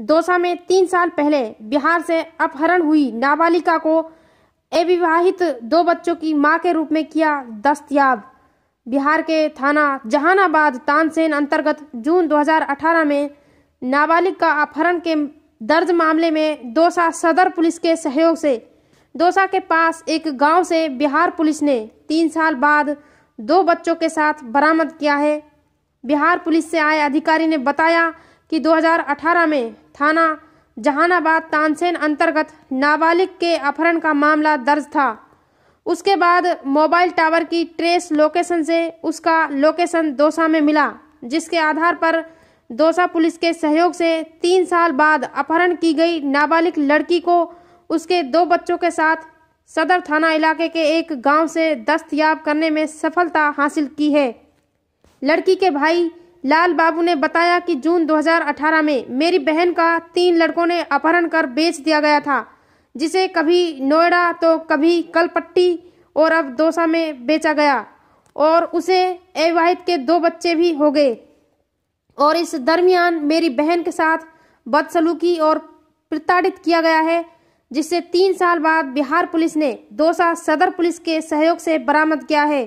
दौसा में तीन साल पहले बिहार से अपहरण हुई नाबालिका को अविवाहित दो बच्चों की मां के रूप में किया दस्तयाब बिहार के थाना जहानाबाद तानसेन अंतर्गत जून 2018 में नाबालिग का अपहरण के दर्ज मामले में दोसा सदर पुलिस के सहयोग से दोसा के पास एक गांव से बिहार पुलिस ने तीन साल बाद दो बच्चों के साथ बरामद किया है बिहार पुलिस से आए अधिकारी ने बताया कि 2018 में थाना जहानाबाद तानसेन अंतर्गत नाबालिग के अपहरण का मामला दर्ज था उसके बाद मोबाइल टावर की ट्रेस लोकेशन से उसका लोकेशन दोसा में मिला जिसके आधार पर दोसा पुलिस के सहयोग से तीन साल बाद अपहरण की गई नाबालिग लड़की को उसके दो बच्चों के साथ सदर थाना इलाके के एक गांव से दस्तयाब करने में सफलता हासिल की है लड़की के भाई लाल बाबू ने बताया कि जून 2018 में मेरी बहन का तीन लड़कों ने अपहरण कर बेच दिया गया था जिसे कभी नोएडा तो कभी कलपट्टी और अब दोसा में बेचा गया और उसे अविवाहित के दो बच्चे भी हो गए और इस दरमियान मेरी बहन के साथ बदसलूकी और प्रताड़ित किया गया है जिससे तीन साल बाद बिहार पुलिस ने दोसा सदर पुलिस के सहयोग से बरामद किया है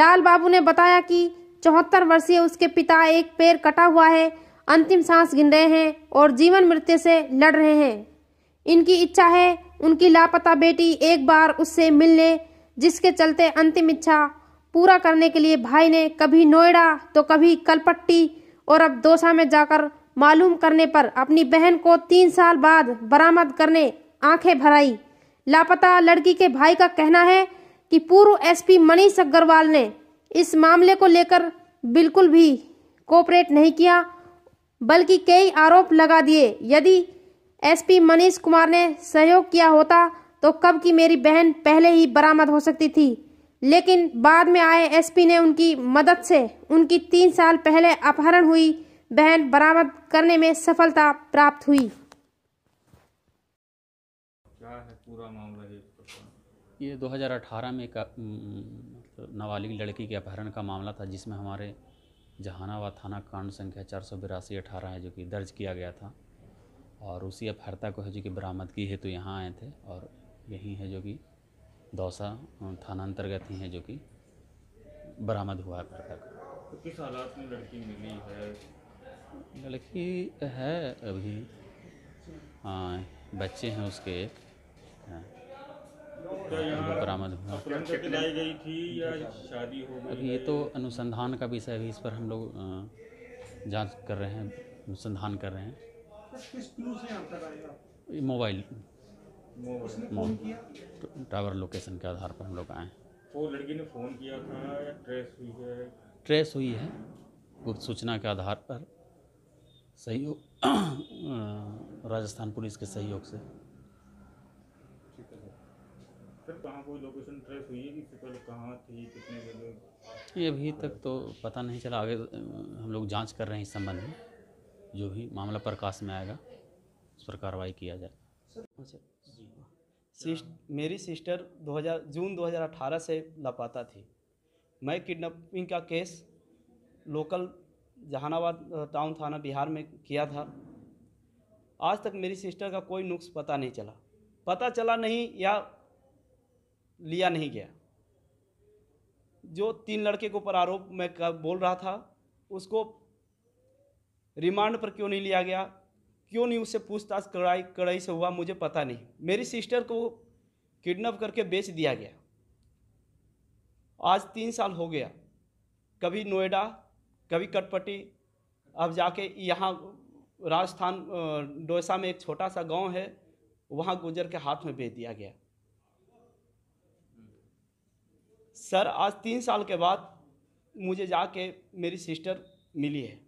लाल बाबू ने बताया कि चौहत्तर वर्षीय उसके पिता एक पैर कटा हुआ है अंतिम सांस गिन रहे हैं और जीवन मृत्यु से लड़ रहे हैं इनकी इच्छा है उनकी लापता बेटी एक बार उससे मिलने जिसके चलते अंतिम इच्छा पूरा करने के लिए भाई ने कभी नोएडा तो कभी कलपट्टी और अब दोसा में जाकर मालूम करने पर अपनी बहन को तीन साल बाद बरामद करने आंखें भराई लापता लड़की के भाई का कहना है कि पूर्व एसपी मनीष अग्रवाल ने इस मामले को लेकर बिल्कुल भी कोऑपरेट नहीं किया बल्कि कई आरोप लगा दिए यदि एसपी मनीष कुमार ने सहयोग किया होता तो कब की मेरी बहन पहले ही बरामद हो सकती थी लेकिन बाद में आए एसपी ने उनकी मदद से उनकी तीन साल पहले अपहरण हुई बहन बरामद करने में सफलता प्राप्त हुई क्या है पूरा मामला ये 2018 में का नाबालिग लड़की के अपहरण का मामला था जिसमें हमारे जहानाबाद थाना कांड संख्या चार सौ बिरासी अठारह है जो कि दर्ज किया गया था और उसी अपहर्ता को है जो कि बरामदगी है तो यहाँ आए थे और यही है जो कि दौसा थाना अंतर्गत ही है जो कि बरामद हुआ अपहर्ता का तो किस हालात में लड़की मिली है लड़की है अभी हाँ बच्चे हैं उसके एक हाँ। तो बरामद हुआ अभी अच्छा, ये तो अनुसंधान का विषय है इस पर हम लोग जांच कर रहे हैं अनुसंधान कर रहे हैं मोबाइल टावर लोकेशन के आधार पर हम लोग आए वो लड़की ने फ़ोन किया था या ट्रेस हुई है ट्रेस हुई है गुप्त सूचना के आधार पर सहयोग राजस्थान पुलिस के सहयोग से ये अभी तक तो पता नहीं चला आगे हम लोग जांच कर रहे हैं इस संबंध में जो भी मामला प्रकाश में आएगा उस पर कार्रवाई किया जाए अच्छा, सिस्ट, मेरी सिस्टर 2000 जून 2018 से लापता थी मैं किडनैपिंग का केस लोकल जहानाबाद टाउन थाना बिहार में किया था आज तक मेरी सिस्टर का कोई नुक्स पता नहीं चला पता चला नहीं या लिया नहीं गया जो तीन लड़के के ऊपर आरोप मैं बोल रहा था उसको रिमांड पर क्यों नहीं लिया गया क्यों नहीं उससे पूछताछ कड़ाई कड़ाई से हुआ मुझे पता नहीं मेरी सिस्टर को किडनैप करके बेच दिया गया आज तीन साल हो गया कभी नोएडा कभी कटपटी अब जाके यहाँ राजस्थान डोसा में एक छोटा सा गांव है वहाँ गुजर के हाथ में बेच दिया गया सर आज तीन साल के बाद मुझे जाके मेरी सिस्टर मिली है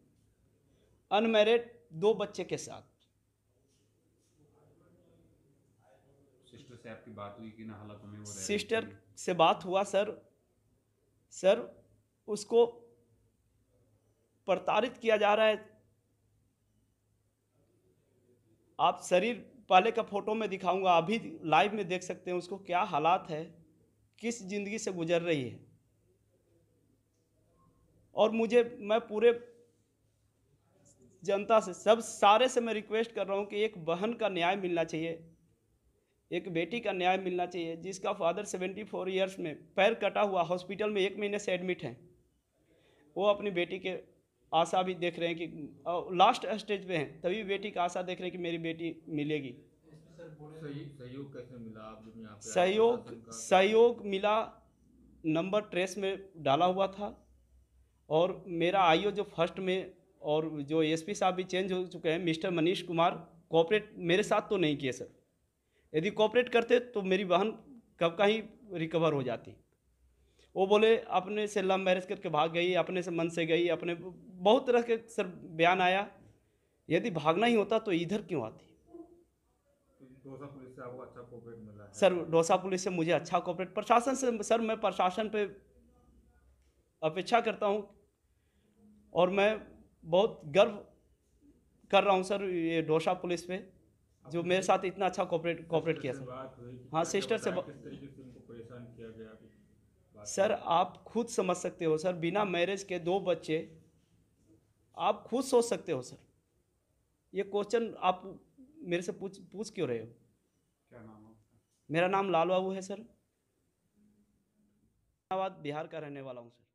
अनमेरिड दो बच्चे के साथ सिस्टर से आपकी बात हुई कि ना हालत में वो सिस्टर से बात हुआ सर सर उसको प्रताड़ित किया जा रहा है आप शरीर पहले का फोटो में दिखाऊंगा अभी लाइव में देख सकते हैं उसको क्या हालात है किस ज़िंदगी से गुजर रही है और मुझे मैं पूरे जनता से सब सारे से मैं रिक्वेस्ट कर रहा हूँ कि एक बहन का न्याय मिलना चाहिए एक बेटी का न्याय मिलना चाहिए जिसका फादर सेवेंटी फोर ईयर्स में पैर कटा हुआ हॉस्पिटल में एक महीने से एडमिट है वो अपनी बेटी के आशा भी देख रहे हैं कि लास्ट स्टेज पे हैं तभी बेटी का आशा देख रहे हैं कि मेरी बेटी मिलेगी तो सहयोग सहयोग सहयोग मिला नंबर ट्रेस में डाला हुआ था और मेरा आईओ जो फर्स्ट में और जो एसपी साहब भी चेंज हो चुके हैं मिस्टर मनीष कुमार कॉपरेट मेरे साथ तो नहीं किए सर यदि कॉपरेट करते तो मेरी बहन कब का ही रिकवर हो जाती वो बोले अपने से लव मैरिज करके भाग गई अपने से मन से गई अपने बहुत तरह के सर बयान आया यदि भागना ही होता तो इधर क्यों आती डोसा पुलिस से आपको अच्छा कोऑपरेट मिला है सर डोसा पुलिस से मुझे अच्छा कोऑपरेट प्रशासन से सर मैं प्रशासन पे अपेक्षा करता हूँ और मैं बहुत गर्व कर रहा हूँ सर ये डोसा पुलिस पे जो मेरे साथ इतना अच्छा कॉपरेट कोऑपरेट किया सर हाँ सिस्टर से सर हाँ, आप खुद समझ सकते हो सर बिना मैरिज के दो बच्चे आप खुद सोच सकते हो सर ये क्वेश्चन आप मेरे से पूछ पूछ क्यों रहे हो क्या नाम है मेरा नाम लाल बाबू है सर बिहार का रहने वाला हूँ सर